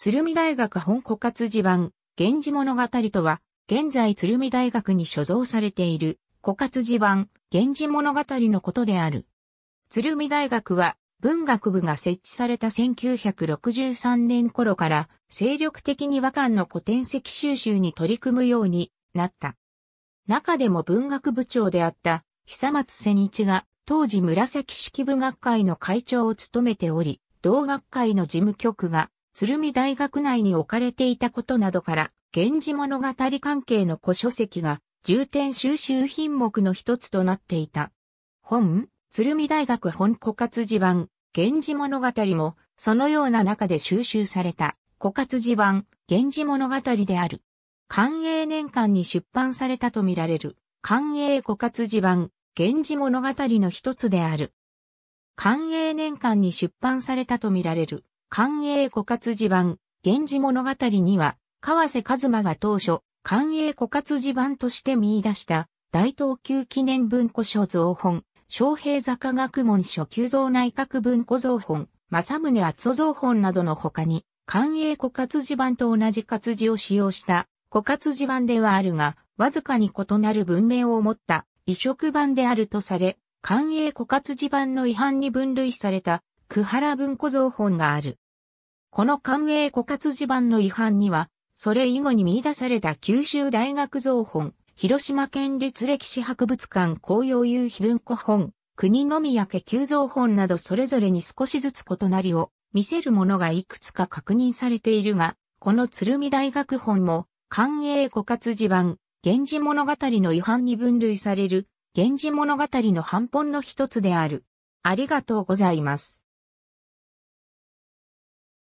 鶴見大学本枯渇地版、源氏物語とは、現在鶴見大学に所蔵されている、枯渇地版、源氏物語のことである。鶴見大学は、文学部が設置された1963年頃から、精力的に和漢の古典籍収集に取り組むようになった。中でも文学部長であった、久松瀬日が、当時紫式部学会の会長を務めており、同学会の事務局が鶴見大学内に置かれていたことなどから、源氏物語関係の古書籍が重点収集品目の一つとなっていた。本、鶴見大学本枯渇地版、源氏物語も、そのような中で収集された、枯渇地版、源氏物語である。寛永年間に出版されたとみられる、寛永枯渇地版、源氏物語の一つである。寛永年間に出版されたとみられる、寛永枯渇地盤、源氏物語には、河瀬一馬が当初、寛永枯渇地盤として見出した、大東急記念文庫書造本、昌平坂学問書旧蔵内閣文庫造本、正宗厚蔵本などの他に、寛永枯渇地盤と同じ活字を使用した、枯渇地盤ではあるが、わずかに異なる文明を持った、移植版であるとされ、寛永枯渇地盤の違反に分類された、九原文庫造本がある。この官営枯渇地盤の違反には、それ以後に見出された九州大学造本、広島県立歴史博物館紅葉遊日文庫本、国の宮家急造本などそれぞれに少しずつ異なりを見せるものがいくつか確認されているが、この鶴見大学本も、官営枯渇地盤、源氏物語の違反に分類される、源氏物語の反本の一つである。ありがとうございます。